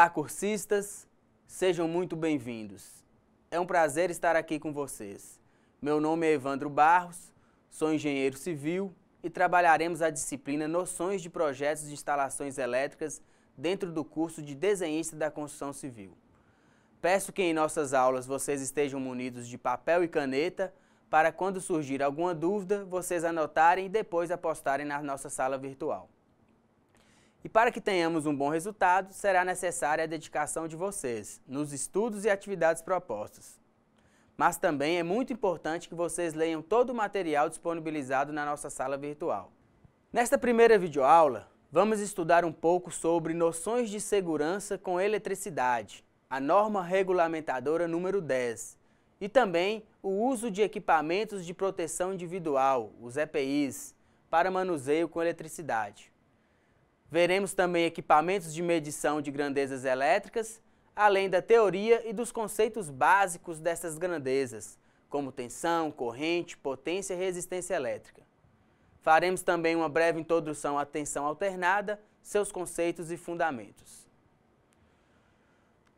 Olá, cursistas, sejam muito bem-vindos. É um prazer estar aqui com vocês. Meu nome é Evandro Barros, sou engenheiro civil e trabalharemos a disciplina Noções de Projetos de Instalações Elétricas dentro do curso de Desenhista da Construção Civil. Peço que em nossas aulas vocês estejam munidos de papel e caneta para quando surgir alguma dúvida, vocês anotarem e depois apostarem na nossa sala virtual. E para que tenhamos um bom resultado, será necessária a dedicação de vocês nos estudos e atividades propostas. Mas também é muito importante que vocês leiam todo o material disponibilizado na nossa sala virtual. Nesta primeira videoaula, vamos estudar um pouco sobre noções de segurança com eletricidade, a norma regulamentadora número 10, e também o uso de equipamentos de proteção individual, os EPIs, para manuseio com eletricidade. Veremos também equipamentos de medição de grandezas elétricas, além da teoria e dos conceitos básicos dessas grandezas, como tensão, corrente, potência e resistência elétrica. Faremos também uma breve introdução à tensão alternada, seus conceitos e fundamentos.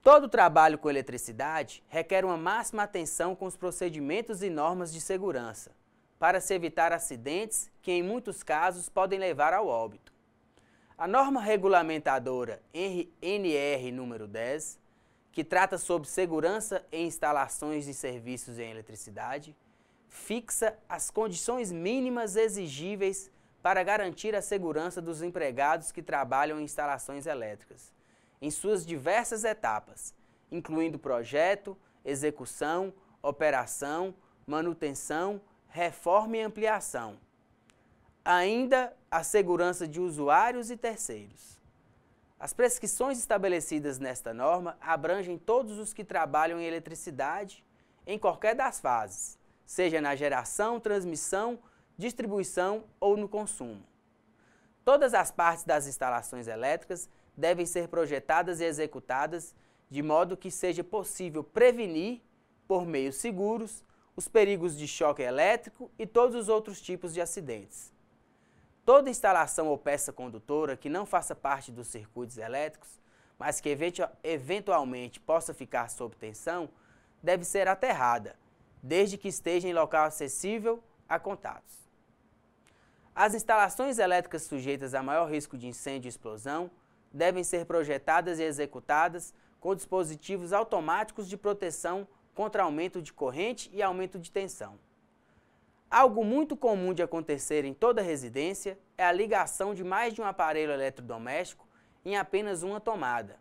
Todo trabalho com eletricidade requer uma máxima atenção com os procedimentos e normas de segurança, para se evitar acidentes que, em muitos casos, podem levar ao óbito. A norma regulamentadora NR número 10, que trata sobre segurança em instalações de serviços em eletricidade, fixa as condições mínimas exigíveis para garantir a segurança dos empregados que trabalham em instalações elétricas, em suas diversas etapas, incluindo projeto, execução, operação, manutenção, reforma e ampliação ainda a segurança de usuários e terceiros. As prescrições estabelecidas nesta norma abrangem todos os que trabalham em eletricidade em qualquer das fases, seja na geração, transmissão, distribuição ou no consumo. Todas as partes das instalações elétricas devem ser projetadas e executadas de modo que seja possível prevenir, por meios seguros, os perigos de choque elétrico e todos os outros tipos de acidentes Toda instalação ou peça condutora que não faça parte dos circuitos elétricos, mas que eventualmente possa ficar sob tensão, deve ser aterrada, desde que esteja em local acessível a contatos. As instalações elétricas sujeitas a maior risco de incêndio e explosão devem ser projetadas e executadas com dispositivos automáticos de proteção contra aumento de corrente e aumento de tensão. Algo muito comum de acontecer em toda residência é a ligação de mais de um aparelho eletrodoméstico em apenas uma tomada.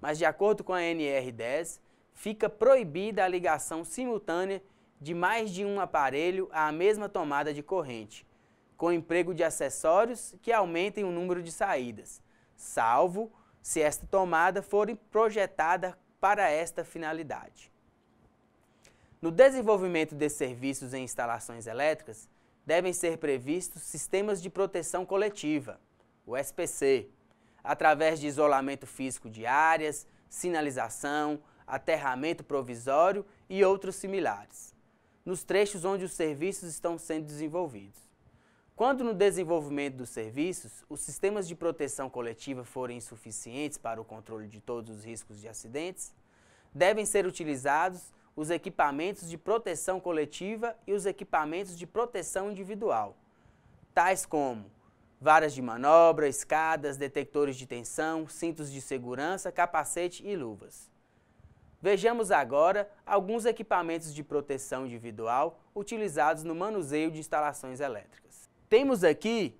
Mas, de acordo com a NR10, fica proibida a ligação simultânea de mais de um aparelho à mesma tomada de corrente, com emprego de acessórios que aumentem o número de saídas, salvo se esta tomada for projetada para esta finalidade. No desenvolvimento desses serviços em instalações elétricas, devem ser previstos sistemas de proteção coletiva, o SPC, através de isolamento físico de áreas, sinalização, aterramento provisório e outros similares, nos trechos onde os serviços estão sendo desenvolvidos. Quando no desenvolvimento dos serviços, os sistemas de proteção coletiva forem insuficientes para o controle de todos os riscos de acidentes, devem ser utilizados os equipamentos de proteção coletiva e os equipamentos de proteção individual, tais como varas de manobra, escadas, detectores de tensão, cintos de segurança, capacete e luvas. Vejamos agora alguns equipamentos de proteção individual utilizados no manuseio de instalações elétricas. Temos aqui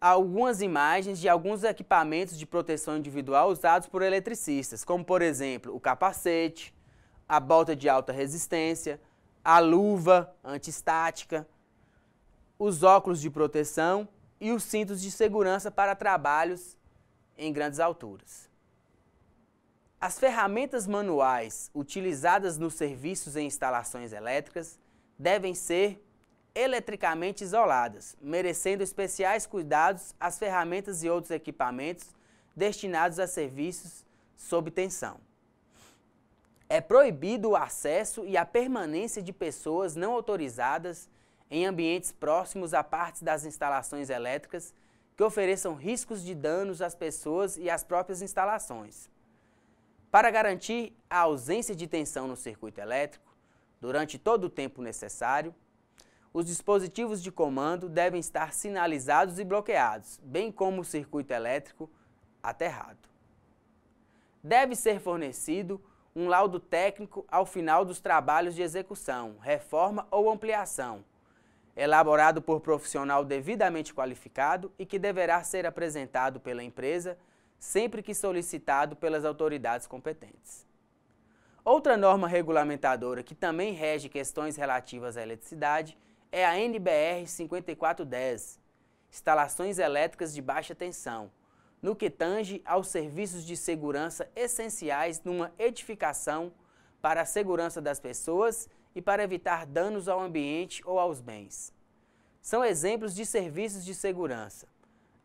algumas imagens de alguns equipamentos de proteção individual usados por eletricistas, como por exemplo o capacete, a bota de alta resistência, a luva antistática, os óculos de proteção e os cintos de segurança para trabalhos em grandes alturas. As ferramentas manuais utilizadas nos serviços em instalações elétricas devem ser eletricamente isoladas, merecendo especiais cuidados as ferramentas e outros equipamentos destinados a serviços sob tensão é proibido o acesso e a permanência de pessoas não autorizadas em ambientes próximos a partes das instalações elétricas que ofereçam riscos de danos às pessoas e às próprias instalações. Para garantir a ausência de tensão no circuito elétrico, durante todo o tempo necessário, os dispositivos de comando devem estar sinalizados e bloqueados, bem como o circuito elétrico aterrado. Deve ser fornecido um laudo técnico ao final dos trabalhos de execução, reforma ou ampliação, elaborado por profissional devidamente qualificado e que deverá ser apresentado pela empresa sempre que solicitado pelas autoridades competentes. Outra norma regulamentadora que também rege questões relativas à eletricidade é a NBR 5410, Instalações Elétricas de Baixa Tensão, no que tange aos serviços de segurança essenciais numa edificação para a segurança das pessoas e para evitar danos ao ambiente ou aos bens. São exemplos de serviços de segurança: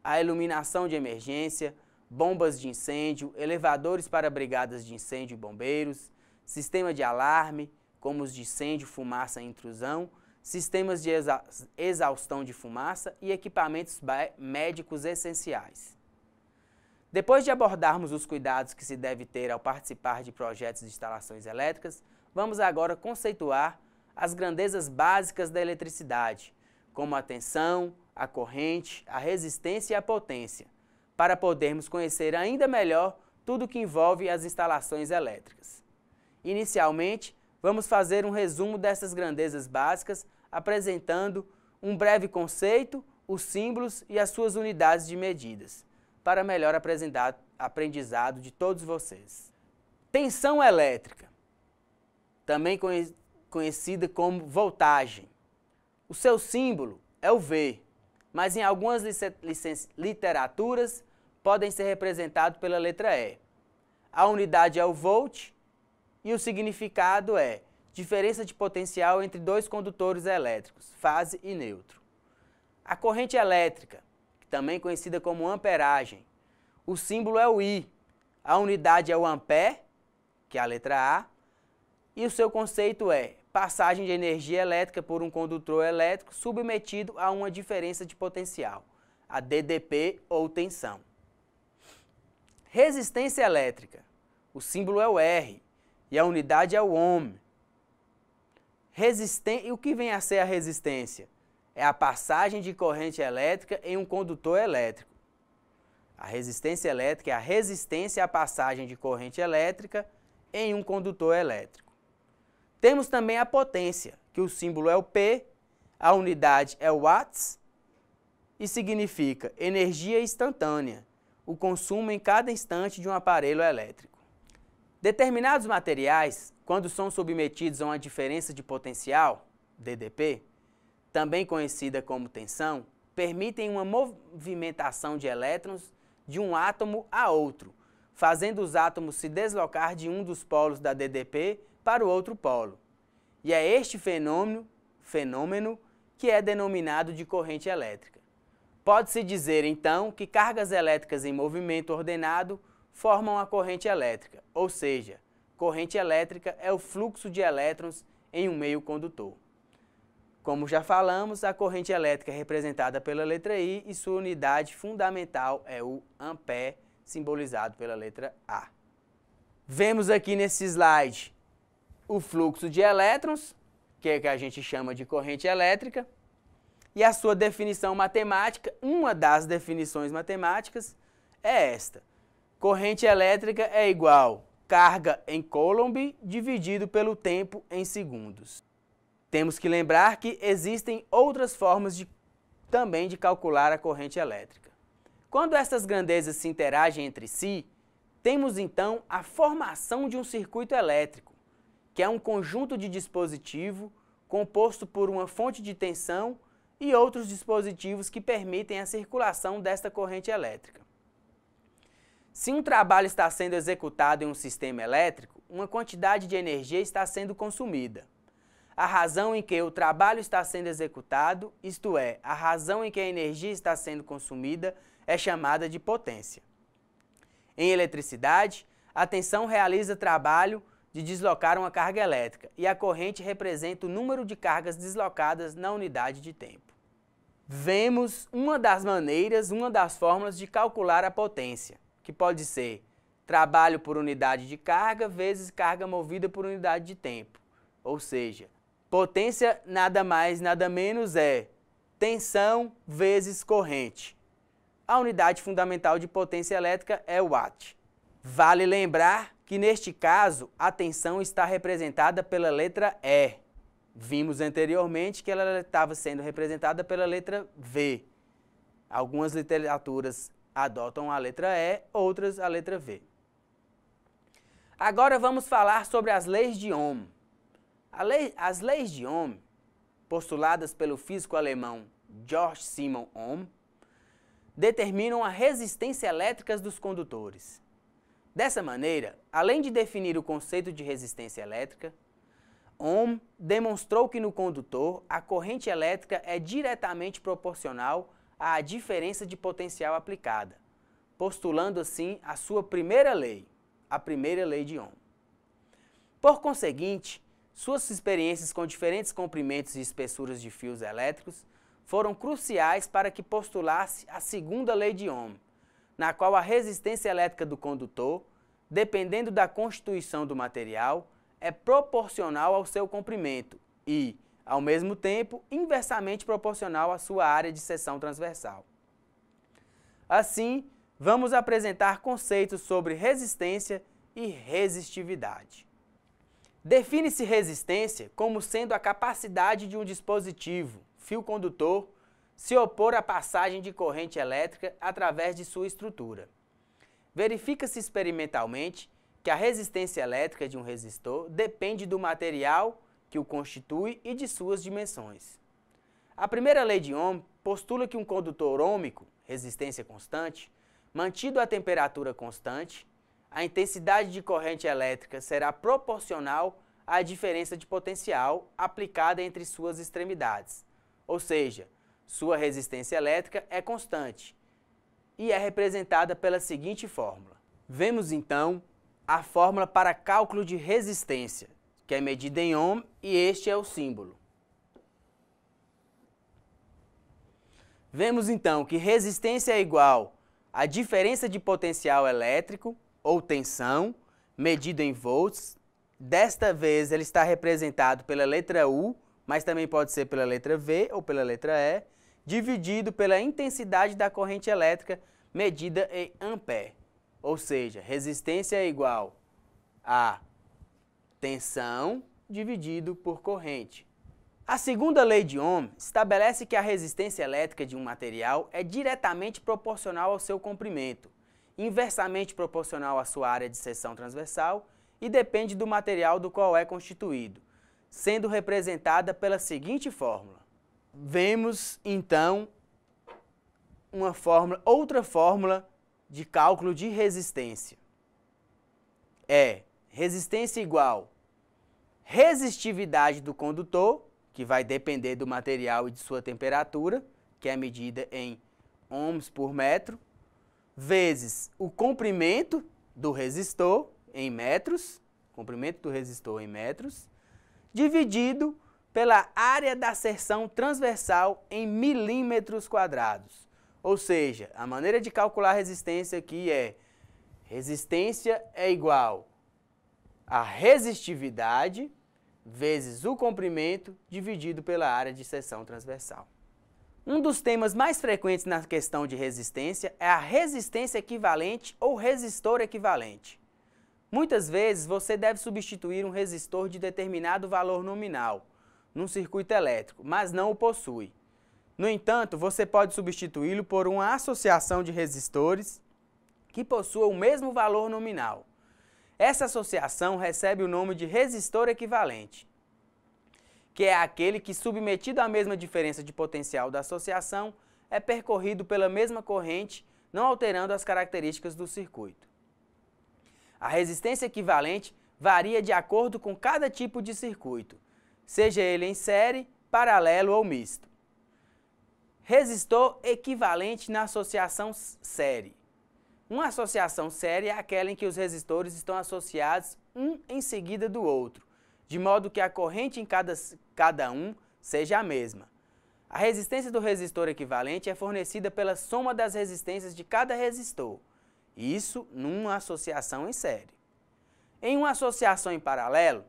a iluminação de emergência, bombas de incêndio, elevadores para brigadas de incêndio e bombeiros, sistema de alarme, como os de incêndio, fumaça e intrusão, sistemas de exa exaustão de fumaça e equipamentos médicos essenciais. Depois de abordarmos os cuidados que se deve ter ao participar de projetos de instalações elétricas, vamos agora conceituar as grandezas básicas da eletricidade, como a tensão, a corrente, a resistência e a potência, para podermos conhecer ainda melhor tudo que envolve as instalações elétricas. Inicialmente, vamos fazer um resumo dessas grandezas básicas, apresentando um breve conceito, os símbolos e as suas unidades de medidas para melhor aprendizado de todos vocês. Tensão elétrica, também conhecida como voltagem. O seu símbolo é o V, mas em algumas literaturas podem ser representados pela letra E. A unidade é o volt e o significado é diferença de potencial entre dois condutores elétricos, fase e neutro. A corrente elétrica também conhecida como amperagem. O símbolo é o I. A unidade é o ampé, que é a letra A, e o seu conceito é passagem de energia elétrica por um condutor elétrico submetido a uma diferença de potencial, a DDP ou tensão. Resistência elétrica. O símbolo é o R e a unidade é o ohm. Resisten e o que vem a ser a resistência? é a passagem de corrente elétrica em um condutor elétrico. A resistência elétrica é a resistência à passagem de corrente elétrica em um condutor elétrico. Temos também a potência, que o símbolo é o P, a unidade é o watts e significa energia instantânea, o consumo em cada instante de um aparelho elétrico. Determinados materiais, quando são submetidos a uma diferença de potencial, DDP, também conhecida como tensão, permitem uma movimentação de elétrons de um átomo a outro, fazendo os átomos se deslocar de um dos polos da DDP para o outro polo. E é este fenômeno, fenômeno que é denominado de corrente elétrica. Pode-se dizer, então, que cargas elétricas em movimento ordenado formam a corrente elétrica, ou seja, corrente elétrica é o fluxo de elétrons em um meio condutor. Como já falamos, a corrente elétrica é representada pela letra I e sua unidade fundamental é o ampere, simbolizado pela letra A. Vemos aqui nesse slide o fluxo de elétrons, que é que a gente chama de corrente elétrica, e a sua definição matemática, uma das definições matemáticas é esta. Corrente elétrica é igual carga em Coulomb dividido pelo tempo em segundos. Temos que lembrar que existem outras formas de, também de calcular a corrente elétrica. Quando essas grandezas se interagem entre si, temos então a formação de um circuito elétrico, que é um conjunto de dispositivo composto por uma fonte de tensão e outros dispositivos que permitem a circulação desta corrente elétrica. Se um trabalho está sendo executado em um sistema elétrico, uma quantidade de energia está sendo consumida a razão em que o trabalho está sendo executado, isto é, a razão em que a energia está sendo consumida, é chamada de potência. Em eletricidade, a tensão realiza trabalho de deslocar uma carga elétrica e a corrente representa o número de cargas deslocadas na unidade de tempo. Vemos uma das maneiras, uma das formas de calcular a potência, que pode ser trabalho por unidade de carga vezes carga movida por unidade de tempo, ou seja, Potência nada mais, nada menos é tensão vezes corrente. A unidade fundamental de potência elétrica é o watt. Vale lembrar que neste caso a tensão está representada pela letra E. Vimos anteriormente que ela estava sendo representada pela letra V. Algumas literaturas adotam a letra E, outras a letra V. Agora vamos falar sobre as leis de Ohm. Lei, as leis de Ohm, postuladas pelo físico alemão Georg Simon Ohm, determinam a resistência elétrica dos condutores. Dessa maneira, além de definir o conceito de resistência elétrica, Ohm demonstrou que no condutor a corrente elétrica é diretamente proporcional à diferença de potencial aplicada, postulando assim a sua primeira lei, a primeira lei de Ohm. Por conseguinte, suas experiências com diferentes comprimentos e espessuras de fios elétricos foram cruciais para que postulasse a segunda lei de Ohm, na qual a resistência elétrica do condutor, dependendo da constituição do material, é proporcional ao seu comprimento e, ao mesmo tempo, inversamente proporcional à sua área de seção transversal. Assim, vamos apresentar conceitos sobre resistência e resistividade. Define-se resistência como sendo a capacidade de um dispositivo, fio condutor, se opor à passagem de corrente elétrica através de sua estrutura. Verifica-se experimentalmente que a resistência elétrica de um resistor depende do material que o constitui e de suas dimensões. A primeira lei de Ohm postula que um condutor ômico, resistência constante, mantido a temperatura constante, a intensidade de corrente elétrica será proporcional à diferença de potencial aplicada entre suas extremidades, ou seja, sua resistência elétrica é constante e é representada pela seguinte fórmula. Vemos então a fórmula para cálculo de resistência, que é medida em ohm e este é o símbolo. Vemos então que resistência é igual à diferença de potencial elétrico ou tensão, medido em volts. Desta vez ele está representado pela letra U, mas também pode ser pela letra V ou pela letra E, dividido pela intensidade da corrente elétrica medida em ampere. Ou seja, resistência é igual a tensão dividido por corrente. A segunda lei de Ohm estabelece que a resistência elétrica de um material é diretamente proporcional ao seu comprimento inversamente proporcional à sua área de seção transversal e depende do material do qual é constituído, sendo representada pela seguinte fórmula. Vemos, então, uma fórmula, outra fórmula de cálculo de resistência. É resistência igual resistividade do condutor, que vai depender do material e de sua temperatura, que é medida em ohms por metro, vezes o comprimento do resistor em metros, comprimento do resistor em metros, dividido pela área da seção transversal em milímetros quadrados. Ou seja, a maneira de calcular a resistência aqui é resistência é igual a resistividade vezes o comprimento dividido pela área de seção transversal. Um dos temas mais frequentes na questão de resistência é a resistência equivalente ou resistor equivalente. Muitas vezes você deve substituir um resistor de determinado valor nominal num circuito elétrico, mas não o possui. No entanto, você pode substituí-lo por uma associação de resistores que possua o mesmo valor nominal. Essa associação recebe o nome de resistor equivalente que é aquele que, submetido à mesma diferença de potencial da associação, é percorrido pela mesma corrente, não alterando as características do circuito. A resistência equivalente varia de acordo com cada tipo de circuito, seja ele em série, paralelo ou misto. Resistor equivalente na associação série. Uma associação série é aquela em que os resistores estão associados um em seguida do outro, de modo que a corrente em cada, cada um seja a mesma. A resistência do resistor equivalente é fornecida pela soma das resistências de cada resistor, isso numa associação em série. Em uma associação em paralelo,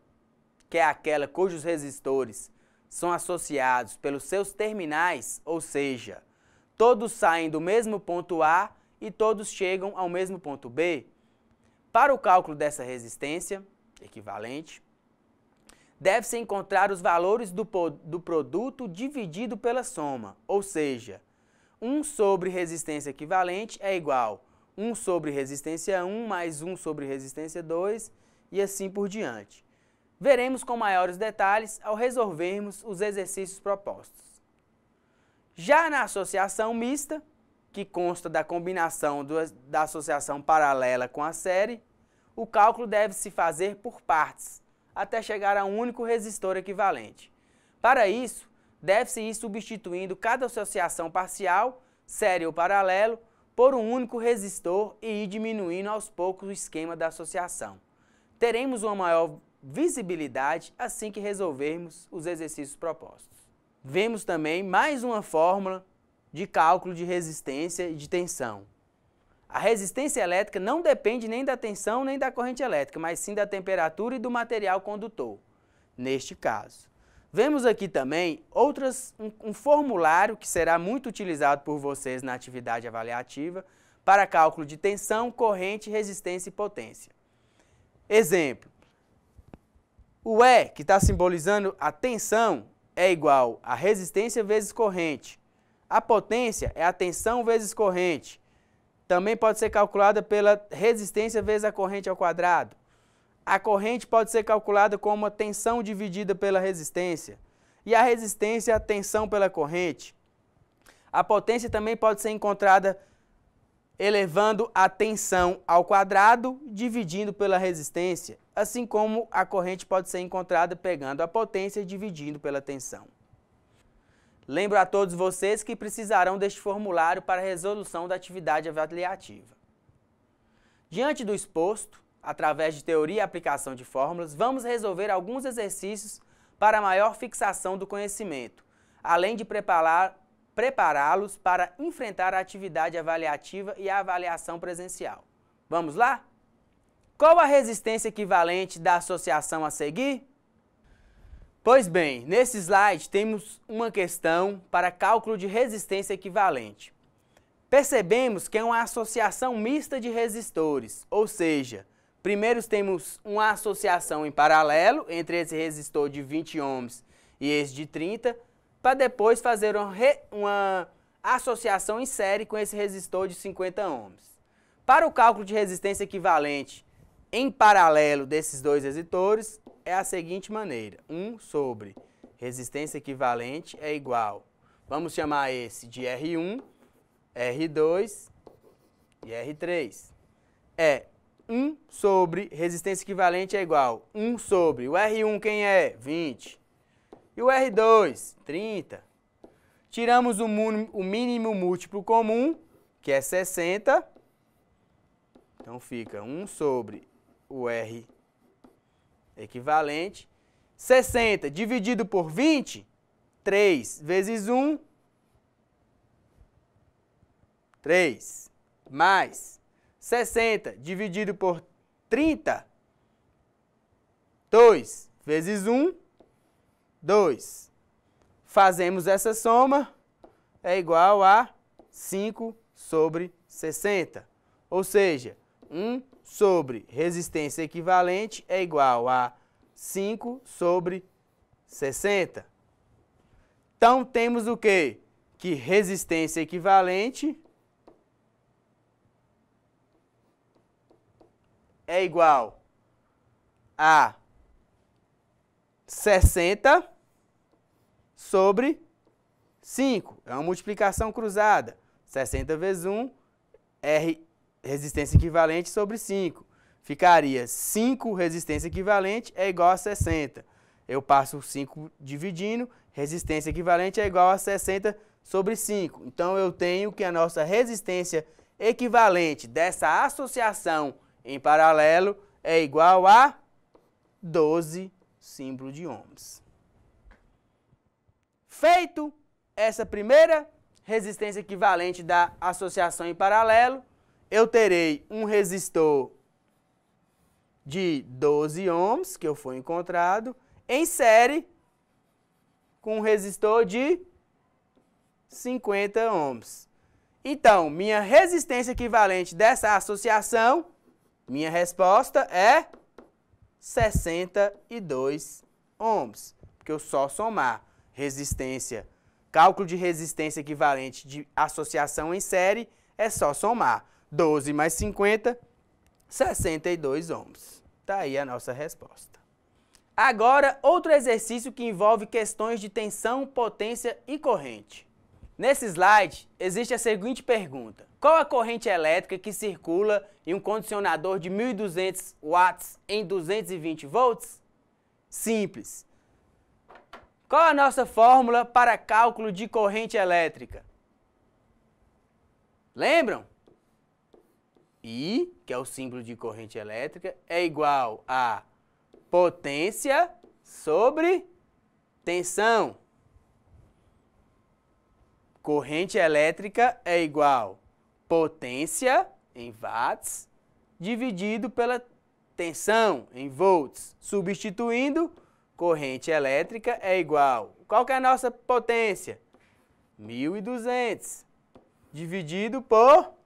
que é aquela cujos resistores são associados pelos seus terminais, ou seja, todos saem do mesmo ponto A e todos chegam ao mesmo ponto B, para o cálculo dessa resistência equivalente, deve-se encontrar os valores do, do produto dividido pela soma, ou seja, 1 sobre resistência equivalente é igual 1 sobre resistência 1 mais 1 sobre resistência 2 e assim por diante. Veremos com maiores detalhes ao resolvermos os exercícios propostos. Já na associação mista, que consta da combinação do, da associação paralela com a série, o cálculo deve se fazer por partes, até chegar a um único resistor equivalente. Para isso, deve-se ir substituindo cada associação parcial, série ou paralelo, por um único resistor e ir diminuindo aos poucos o esquema da associação. Teremos uma maior visibilidade assim que resolvermos os exercícios propostos. Vemos também mais uma fórmula de cálculo de resistência e de tensão. A resistência elétrica não depende nem da tensão nem da corrente elétrica, mas sim da temperatura e do material condutor, neste caso. Vemos aqui também outras, um, um formulário que será muito utilizado por vocês na atividade avaliativa para cálculo de tensão, corrente, resistência e potência. Exemplo, o E, que está simbolizando a tensão, é igual a resistência vezes corrente. A potência é a tensão vezes corrente também pode ser calculada pela resistência vezes a corrente ao quadrado. A corrente pode ser calculada como a tensão dividida pela resistência. E a resistência, a tensão pela corrente. A potência também pode ser encontrada elevando a tensão ao quadrado, dividindo pela resistência, assim como a corrente pode ser encontrada pegando a potência dividindo pela tensão. Lembro a todos vocês que precisarão deste formulário para resolução da atividade avaliativa. Diante do exposto, através de teoria e aplicação de fórmulas, vamos resolver alguns exercícios para maior fixação do conhecimento, além de prepará-los para enfrentar a atividade avaliativa e a avaliação presencial. Vamos lá? Qual a resistência equivalente da associação a seguir? Pois bem, nesse slide temos uma questão para cálculo de resistência equivalente. Percebemos que é uma associação mista de resistores, ou seja, primeiro temos uma associação em paralelo entre esse resistor de 20 ohms e esse de 30, para depois fazer uma, re, uma associação em série com esse resistor de 50 ohms. Para o cálculo de resistência equivalente em paralelo desses dois resistores é a seguinte maneira. 1 sobre resistência equivalente é igual, vamos chamar esse de R1, R2 e R3. É 1 sobre resistência equivalente é igual 1 sobre o R1 quem é? 20. E o R2? 30. Tiramos o, o mínimo múltiplo comum, que é 60. Então fica 1 sobre o R equivalente. 60 dividido por 20, 3 vezes 1, 3. Mais 60 dividido por 30, 2 vezes 1, 2. Fazemos essa soma, é igual a 5 sobre 60. Ou seja, 1 sobre resistência equivalente é igual a 5 sobre 60. Então temos o quê? Que resistência equivalente é igual a 60 sobre 5. É uma multiplicação cruzada. 60 vezes 1, R resistência equivalente sobre 5. Ficaria 5 resistência equivalente é igual a 60. Eu passo 5 dividindo, resistência equivalente é igual a 60 sobre 5. Então eu tenho que a nossa resistência equivalente dessa associação em paralelo é igual a 12 símbolo de ohms. Feito essa primeira resistência equivalente da associação em paralelo, eu terei um resistor de 12 ohms, que eu fui encontrado, em série com um resistor de 50 ohms. Então, minha resistência equivalente dessa associação, minha resposta é 62 ohms. Porque eu só somar resistência, cálculo de resistência equivalente de associação em série, é só somar. 12 mais 50, 62 ohms. Está aí a nossa resposta. Agora, outro exercício que envolve questões de tensão, potência e corrente. Nesse slide, existe a seguinte pergunta. Qual a corrente elétrica que circula em um condicionador de 1.200 watts em 220 volts? Simples. Qual a nossa fórmula para cálculo de corrente elétrica? Lembram? I, que é o símbolo de corrente elétrica, é igual a potência sobre tensão. Corrente elétrica é igual potência em watts dividido pela tensão em volts. Substituindo, corrente elétrica é igual. Qual que é a nossa potência? 1200 dividido por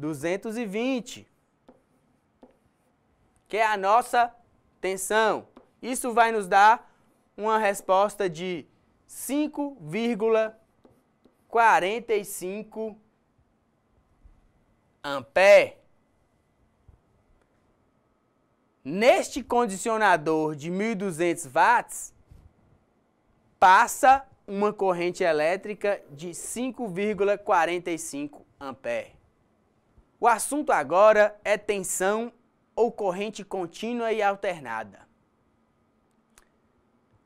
220, que é a nossa tensão. Isso vai nos dar uma resposta de 5,45 ampere. Neste condicionador de 1.200 watts, passa uma corrente elétrica de 5,45 ampere. O assunto agora é tensão ou corrente contínua e alternada.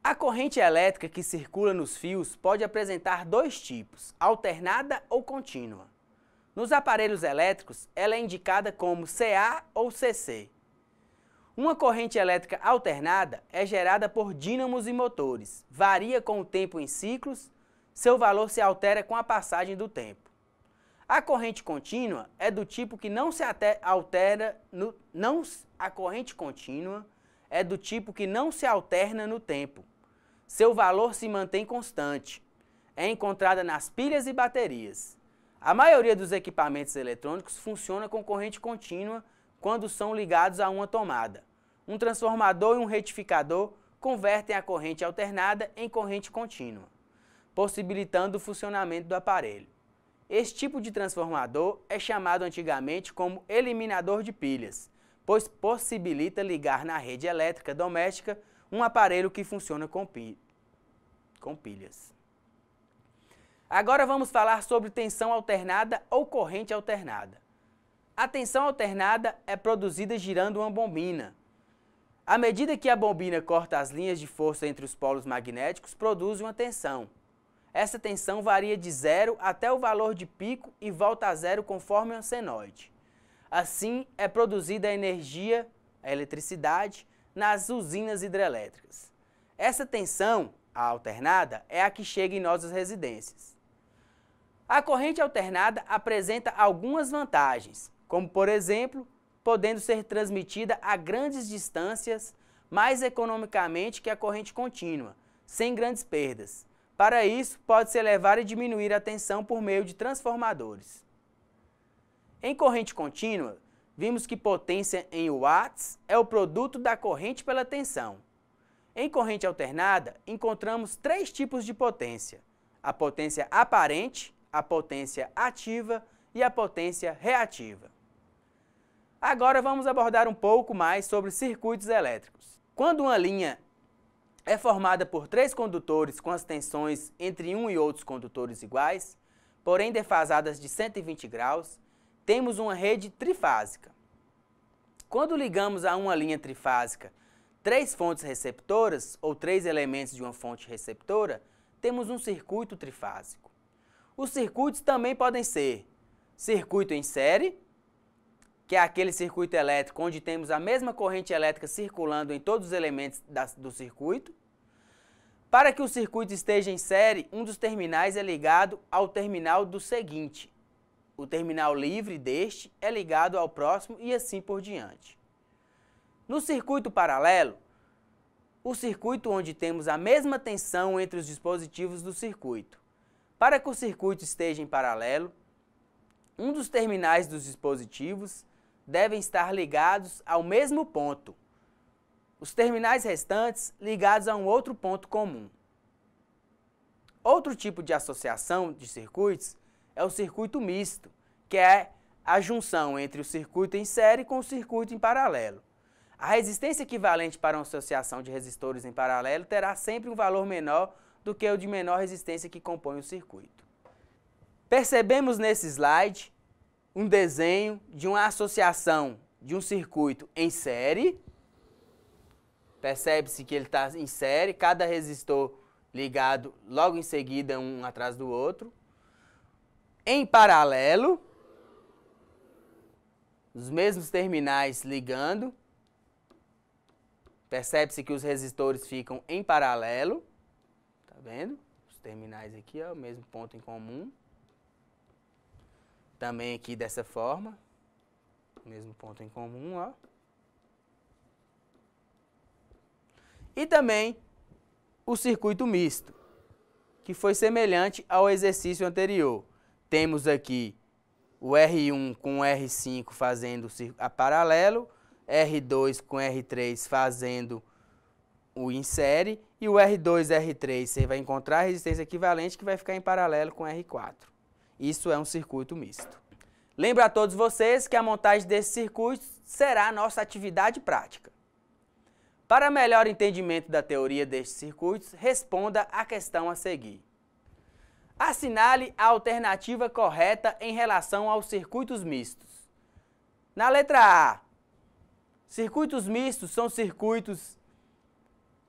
A corrente elétrica que circula nos fios pode apresentar dois tipos, alternada ou contínua. Nos aparelhos elétricos, ela é indicada como CA ou CC. Uma corrente elétrica alternada é gerada por dínamos e motores, varia com o tempo em ciclos, seu valor se altera com a passagem do tempo. A corrente contínua é do tipo que não se altera no, não a corrente contínua é do tipo que não se alterna no tempo. Seu valor se mantém constante. É encontrada nas pilhas e baterias. A maioria dos equipamentos eletrônicos funciona com corrente contínua quando são ligados a uma tomada. Um transformador e um retificador convertem a corrente alternada em corrente contínua, possibilitando o funcionamento do aparelho. Este tipo de transformador é chamado antigamente como eliminador de pilhas, pois possibilita ligar na rede elétrica doméstica um aparelho que funciona com, pi com pilhas. Agora vamos falar sobre tensão alternada ou corrente alternada. A tensão alternada é produzida girando uma bombina. À medida que a bombina corta as linhas de força entre os polos magnéticos, produz uma tensão. Essa tensão varia de zero até o valor de pico e volta a zero conforme o senoide. Assim, é produzida a energia, a eletricidade, nas usinas hidrelétricas. Essa tensão, a alternada, é a que chega em nossas residências. A corrente alternada apresenta algumas vantagens, como, por exemplo, podendo ser transmitida a grandes distâncias mais economicamente que a corrente contínua, sem grandes perdas para isso, pode-se elevar e diminuir a tensão por meio de transformadores. Em corrente contínua, vimos que potência em watts é o produto da corrente pela tensão. Em corrente alternada, encontramos três tipos de potência: a potência aparente, a potência ativa e a potência reativa. Agora vamos abordar um pouco mais sobre circuitos elétricos. Quando uma linha é formada por três condutores com as tensões entre um e outros condutores iguais, porém defasadas de 120 graus, temos uma rede trifásica. Quando ligamos a uma linha trifásica três fontes receptoras ou três elementos de uma fonte receptora, temos um circuito trifásico. Os circuitos também podem ser circuito em série, que é aquele circuito elétrico onde temos a mesma corrente elétrica circulando em todos os elementos da, do circuito. Para que o circuito esteja em série, um dos terminais é ligado ao terminal do seguinte. O terminal livre deste é ligado ao próximo e assim por diante. No circuito paralelo, o circuito onde temos a mesma tensão entre os dispositivos do circuito. Para que o circuito esteja em paralelo, um dos terminais dos dispositivos devem estar ligados ao mesmo ponto. Os terminais restantes ligados a um outro ponto comum. Outro tipo de associação de circuitos é o circuito misto, que é a junção entre o circuito em série com o circuito em paralelo. A resistência equivalente para uma associação de resistores em paralelo terá sempre um valor menor do que o de menor resistência que compõe o circuito. Percebemos nesse slide um desenho de uma associação de um circuito em série. Percebe-se que ele está em série, cada resistor ligado logo em seguida um atrás do outro. Em paralelo, os mesmos terminais ligando. Percebe-se que os resistores ficam em paralelo. Tá vendo? Os terminais aqui, ó, o mesmo ponto em comum também aqui dessa forma, mesmo ponto em comum, ó. E também o circuito misto, que foi semelhante ao exercício anterior. Temos aqui o R1 com o R5 fazendo a paralelo, R2 com R3 fazendo o insere, e o R2, e R3 você vai encontrar a resistência equivalente que vai ficar em paralelo com R4. Isso é um circuito misto. Lembro a todos vocês que a montagem desse circuito será a nossa atividade prática. Para melhor entendimento da teoria destes circuitos, responda a questão a seguir. Assinale a alternativa correta em relação aos circuitos mistos. Na letra A, circuitos mistos são circuitos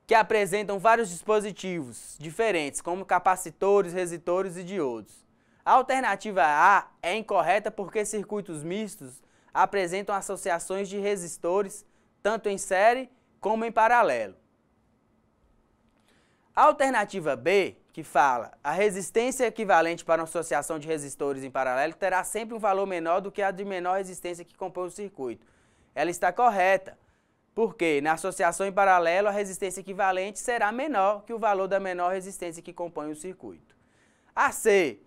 que apresentam vários dispositivos diferentes, como capacitores, resistores e diodos. A alternativa A é incorreta porque circuitos mistos apresentam associações de resistores tanto em série como em paralelo. A alternativa B, que fala a resistência equivalente para uma associação de resistores em paralelo terá sempre um valor menor do que a de menor resistência que compõe o circuito. Ela está correta, porque na associação em paralelo a resistência equivalente será menor que o valor da menor resistência que compõe o circuito. A C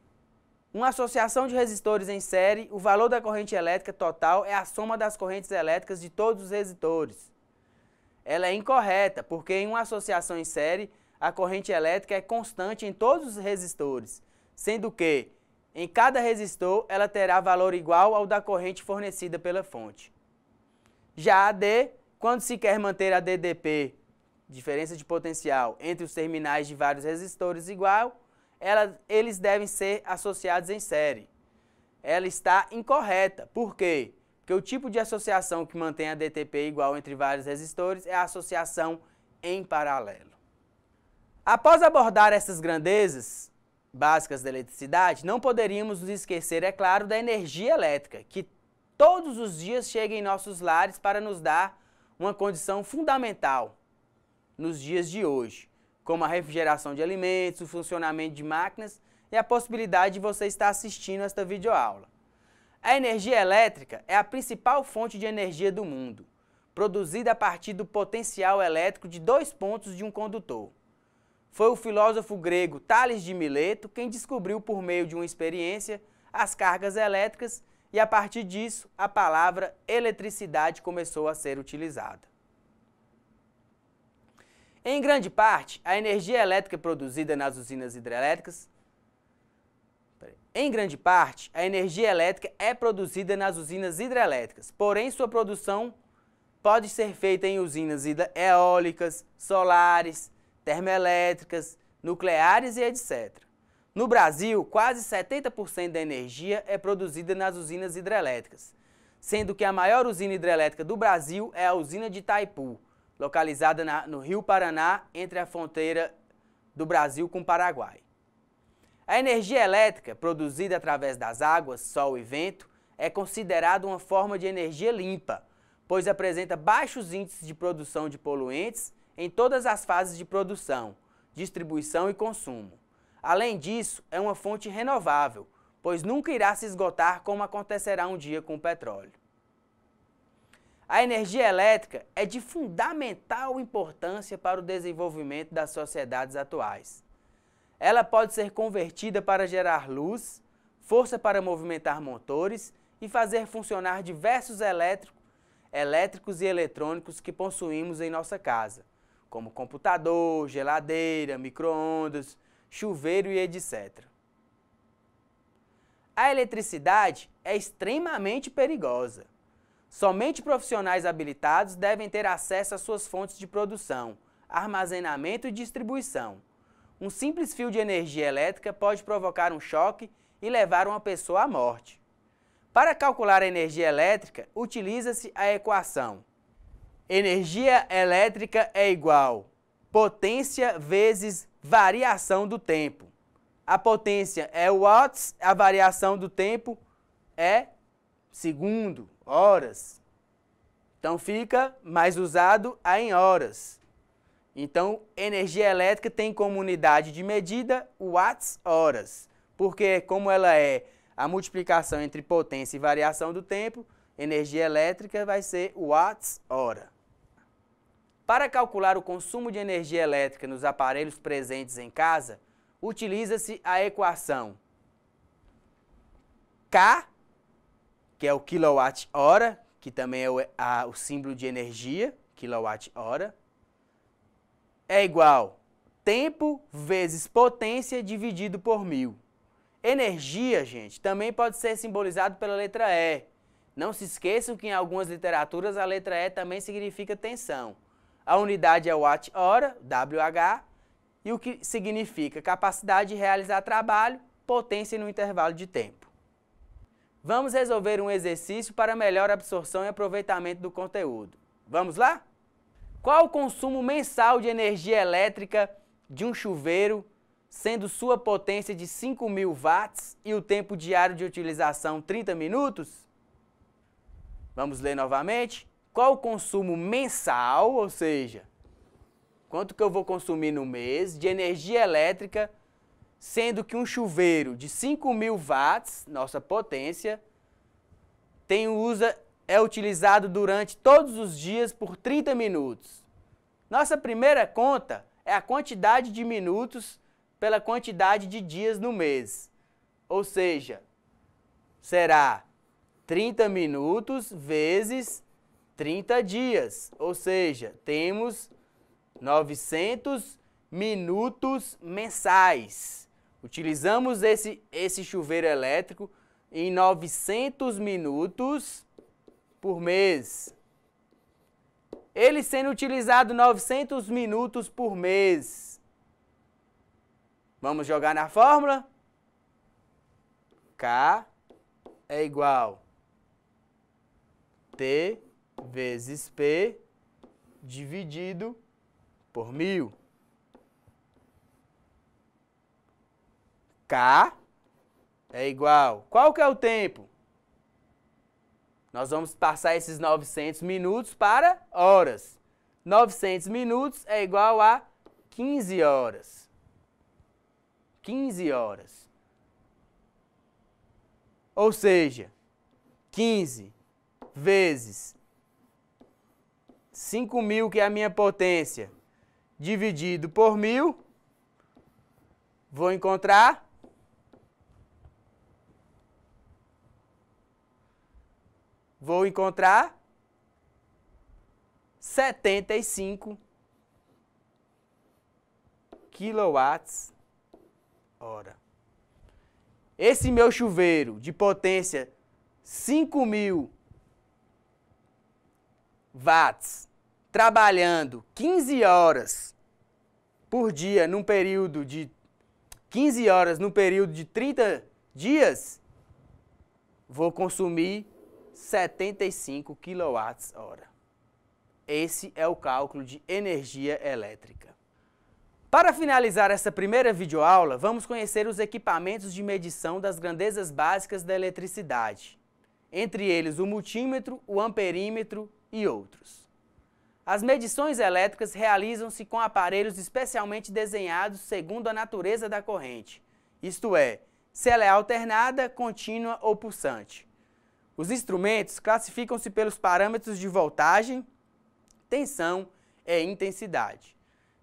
uma associação de resistores em série, o valor da corrente elétrica total é a soma das correntes elétricas de todos os resistores. Ela é incorreta, porque em uma associação em série, a corrente elétrica é constante em todos os resistores, sendo que, em cada resistor, ela terá valor igual ao da corrente fornecida pela fonte. Já a D, quando se quer manter a DDP, diferença de potencial, entre os terminais de vários resistores igual, ela, eles devem ser associados em série. Ela está incorreta. Por quê? Porque o tipo de associação que mantém a DTP igual entre vários resistores é a associação em paralelo. Após abordar essas grandezas básicas da eletricidade, não poderíamos nos esquecer, é claro, da energia elétrica, que todos os dias chega em nossos lares para nos dar uma condição fundamental nos dias de hoje, como a refrigeração de alimentos, o funcionamento de máquinas e a possibilidade de você estar assistindo esta videoaula. A energia elétrica é a principal fonte de energia do mundo, produzida a partir do potencial elétrico de dois pontos de um condutor. Foi o filósofo grego Tales de Mileto quem descobriu por meio de uma experiência as cargas elétricas e a partir disso a palavra eletricidade começou a ser utilizada. Em grande parte, a energia elétrica produzida nas usinas hidrelétricas em grande parte, a energia elétrica é produzida nas usinas hidrelétricas, porém sua produção pode ser feita em usinas eólicas, solares, termoelétricas, nucleares e etc. No Brasil, quase 70% da energia é produzida nas usinas hidrelétricas, sendo que a maior usina hidrelétrica do Brasil é a usina de Itaipu, localizada na, no Rio Paraná, entre a fronteira do Brasil com o Paraguai. A energia elétrica, produzida através das águas, sol e vento, é considerada uma forma de energia limpa, pois apresenta baixos índices de produção de poluentes em todas as fases de produção, distribuição e consumo. Além disso, é uma fonte renovável, pois nunca irá se esgotar como acontecerá um dia com o petróleo. A energia elétrica é de fundamental importância para o desenvolvimento das sociedades atuais. Ela pode ser convertida para gerar luz, força para movimentar motores e fazer funcionar diversos elétrico, elétricos e eletrônicos que possuímos em nossa casa, como computador, geladeira, micro-ondas, chuveiro e etc. A eletricidade é extremamente perigosa. Somente profissionais habilitados devem ter acesso às suas fontes de produção, armazenamento e distribuição. Um simples fio de energia elétrica pode provocar um choque e levar uma pessoa à morte. Para calcular a energia elétrica, utiliza-se a equação Energia elétrica é igual potência vezes variação do tempo. A potência é watts, a variação do tempo é segundo horas. Então fica mais usado a em horas. Então, energia elétrica tem como unidade de medida watts-horas, porque como ela é a multiplicação entre potência e variação do tempo, energia elétrica vai ser watts-hora. Para calcular o consumo de energia elétrica nos aparelhos presentes em casa, utiliza-se a equação K que é o quilowatt-hora, que também é o, a, o símbolo de energia, quilowatt-hora, é igual tempo vezes potência dividido por mil. Energia, gente, também pode ser simbolizado pela letra E. Não se esqueçam que em algumas literaturas a letra E também significa tensão. A unidade é watt-hora, WH, e o que significa capacidade de realizar trabalho, potência no intervalo de tempo. Vamos resolver um exercício para melhor absorção e aproveitamento do conteúdo. Vamos lá? Qual o consumo mensal de energia elétrica de um chuveiro, sendo sua potência de 5.000 watts e o tempo diário de utilização 30 minutos? Vamos ler novamente. Qual o consumo mensal, ou seja, quanto que eu vou consumir no mês de energia elétrica sendo que um chuveiro de 5000 mil watts, nossa potência, tem usa, é utilizado durante todos os dias por 30 minutos. Nossa primeira conta é a quantidade de minutos pela quantidade de dias no mês. Ou seja, será 30 minutos vezes 30 dias. Ou seja, temos 900 minutos mensais. Utilizamos esse, esse chuveiro elétrico em 900 minutos por mês. Ele sendo utilizado 900 minutos por mês. Vamos jogar na fórmula? K é igual T vezes P dividido por mil. K é igual. Qual que é o tempo? Nós vamos passar esses 900 minutos para horas. 900 minutos é igual a 15 horas. 15 horas. Ou seja, 15 vezes 5.000, que é a minha potência, dividido por 1.000, vou encontrar vou encontrar 75 quilowatts hora. Esse meu chuveiro de potência 5000 watts, trabalhando 15 horas por dia num período de 15 horas no período de 30 dias, vou consumir 75 kWh. Esse é o cálculo de energia elétrica. Para finalizar essa primeira videoaula, vamos conhecer os equipamentos de medição das grandezas básicas da eletricidade, entre eles o multímetro, o amperímetro e outros. As medições elétricas realizam-se com aparelhos especialmente desenhados segundo a natureza da corrente, isto é, se ela é alternada, contínua ou pulsante. Os instrumentos classificam-se pelos parâmetros de voltagem, tensão e intensidade.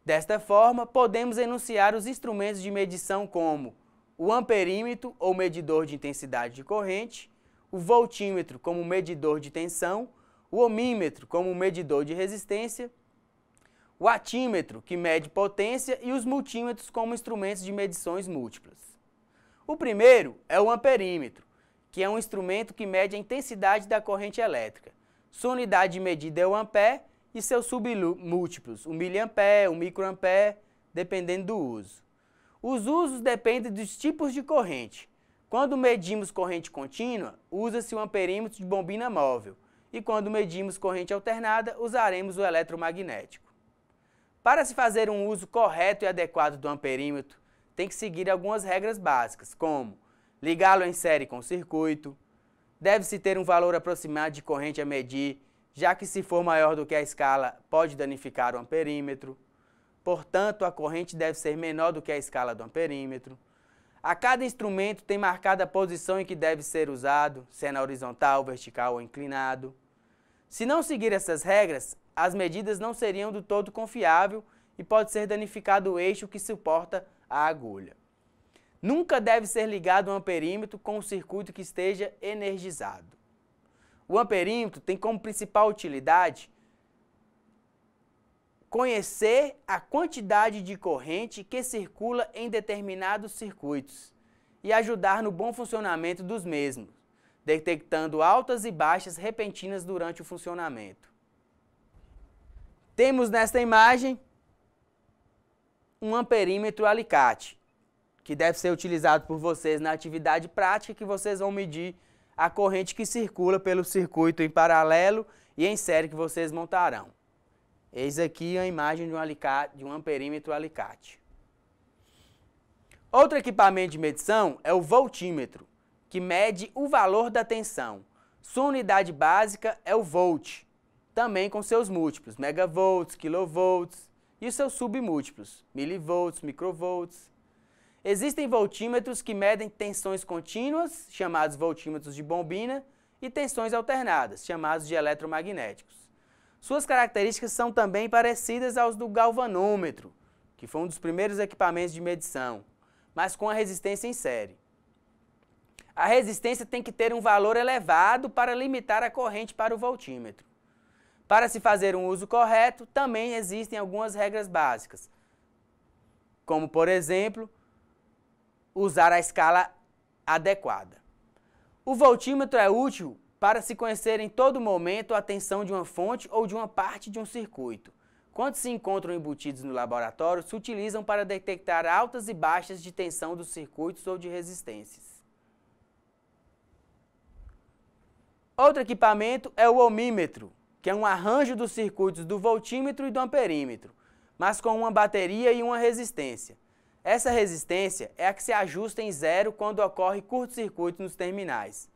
Desta forma, podemos enunciar os instrumentos de medição como o amperímetro ou medidor de intensidade de corrente, o voltímetro como medidor de tensão, o ohmímetro como medidor de resistência, o atímetro, que mede potência, e os multímetros como instrumentos de medições múltiplas. O primeiro é o amperímetro que é um instrumento que mede a intensidade da corrente elétrica. Sua unidade de medida é o ampere e seus submúltiplos, o miliampere, o microampere, dependendo do uso. Os usos dependem dos tipos de corrente. Quando medimos corrente contínua, usa-se o amperímetro de bombina móvel. E quando medimos corrente alternada, usaremos o eletromagnético. Para se fazer um uso correto e adequado do amperímetro, tem que seguir algumas regras básicas, como ligá-lo em série com circuito. Deve-se ter um valor aproximado de corrente a medir, já que se for maior do que a escala, pode danificar o amperímetro. Portanto, a corrente deve ser menor do que a escala do amperímetro. A cada instrumento tem marcada a posição em que deve ser usado, se é na horizontal, vertical ou inclinado. Se não seguir essas regras, as medidas não seriam do todo confiável e pode ser danificado o eixo que suporta a agulha. Nunca deve ser ligado um amperímetro com um circuito que esteja energizado. O amperímetro tem como principal utilidade conhecer a quantidade de corrente que circula em determinados circuitos e ajudar no bom funcionamento dos mesmos, detectando altas e baixas repentinas durante o funcionamento. Temos nesta imagem um amperímetro alicate que deve ser utilizado por vocês na atividade prática, que vocês vão medir a corrente que circula pelo circuito em paralelo e em série que vocês montarão. Eis aqui a imagem de um, alicate, de um amperímetro alicate. Outro equipamento de medição é o voltímetro, que mede o valor da tensão. Sua unidade básica é o volt, também com seus múltiplos, megavolts, kilovolts. e seus submúltiplos, milivolts, microvolts, Existem voltímetros que medem tensões contínuas, chamados voltímetros de bombina, e tensões alternadas, chamados de eletromagnéticos. Suas características são também parecidas aos do galvanômetro, que foi um dos primeiros equipamentos de medição, mas com a resistência em série. A resistência tem que ter um valor elevado para limitar a corrente para o voltímetro. Para se fazer um uso correto, também existem algumas regras básicas, como, por exemplo, usar a escala adequada. O voltímetro é útil para se conhecer em todo momento a tensão de uma fonte ou de uma parte de um circuito. Quando se encontram embutidos no laboratório, se utilizam para detectar altas e baixas de tensão dos circuitos ou de resistências. Outro equipamento é o ohmímetro, que é um arranjo dos circuitos do voltímetro e do amperímetro, mas com uma bateria e uma resistência. Essa resistência é a que se ajusta em zero quando ocorre curto-circuito nos terminais.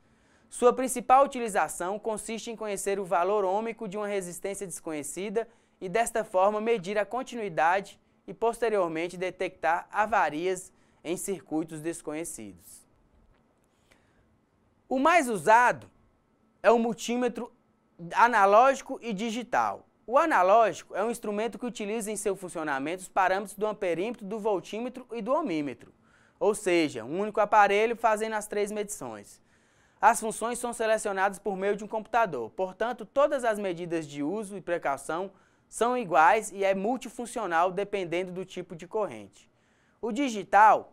Sua principal utilização consiste em conhecer o valor ômico de uma resistência desconhecida e, desta forma, medir a continuidade e, posteriormente, detectar avarias em circuitos desconhecidos. O mais usado é o multímetro analógico e digital. O analógico é um instrumento que utiliza em seu funcionamento os parâmetros do amperímetro, do voltímetro e do ohmímetro, ou seja, um único aparelho fazendo as três medições. As funções são selecionadas por meio de um computador, portanto, todas as medidas de uso e precaução são iguais e é multifuncional dependendo do tipo de corrente. O digital,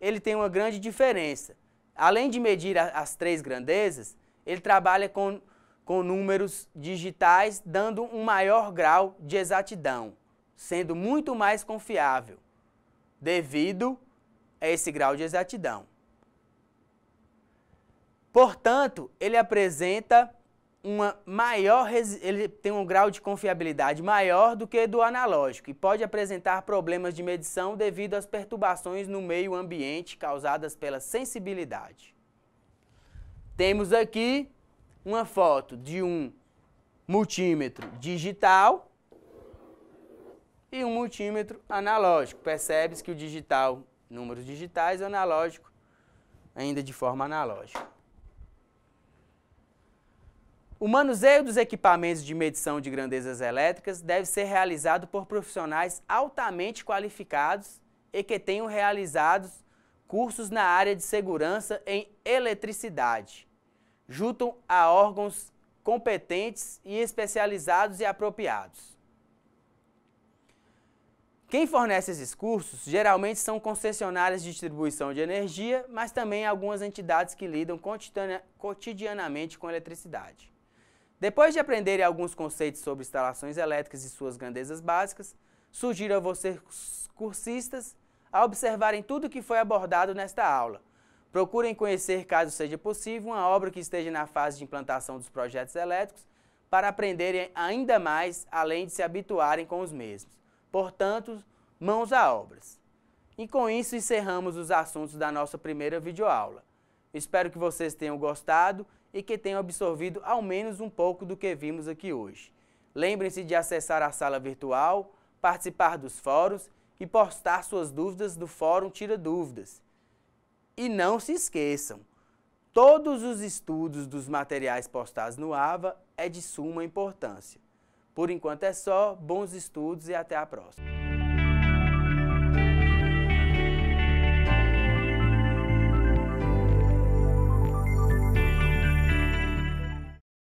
ele tem uma grande diferença. Além de medir as três grandezas, ele trabalha com com números digitais, dando um maior grau de exatidão, sendo muito mais confiável, devido a esse grau de exatidão. Portanto, ele apresenta uma maior, ele tem um grau de confiabilidade maior do que do analógico e pode apresentar problemas de medição devido às perturbações no meio ambiente causadas pela sensibilidade. Temos aqui uma foto de um multímetro digital e um multímetro analógico. Percebes que o digital, números digitais, é analógico, ainda de forma analógica. O manuseio dos equipamentos de medição de grandezas elétricas deve ser realizado por profissionais altamente qualificados e que tenham realizado cursos na área de segurança em eletricidade juntam a órgãos competentes e especializados e apropriados. Quem fornece esses cursos geralmente são concessionárias de distribuição de energia, mas também algumas entidades que lidam cotidianamente com eletricidade. Depois de aprenderem alguns conceitos sobre instalações elétricas e suas grandezas básicas, sugiro a vocês, cursistas, a observarem tudo o que foi abordado nesta aula, Procurem conhecer, caso seja possível, uma obra que esteja na fase de implantação dos projetos elétricos para aprenderem ainda mais, além de se habituarem com os mesmos. Portanto, mãos à obras. E com isso encerramos os assuntos da nossa primeira videoaula. Espero que vocês tenham gostado e que tenham absorvido ao menos um pouco do que vimos aqui hoje. Lembrem-se de acessar a sala virtual, participar dos fóruns e postar suas dúvidas no Fórum Tira Dúvidas. E não se esqueçam, todos os estudos dos materiais postados no AVA é de suma importância. Por enquanto é só, bons estudos e até a próxima.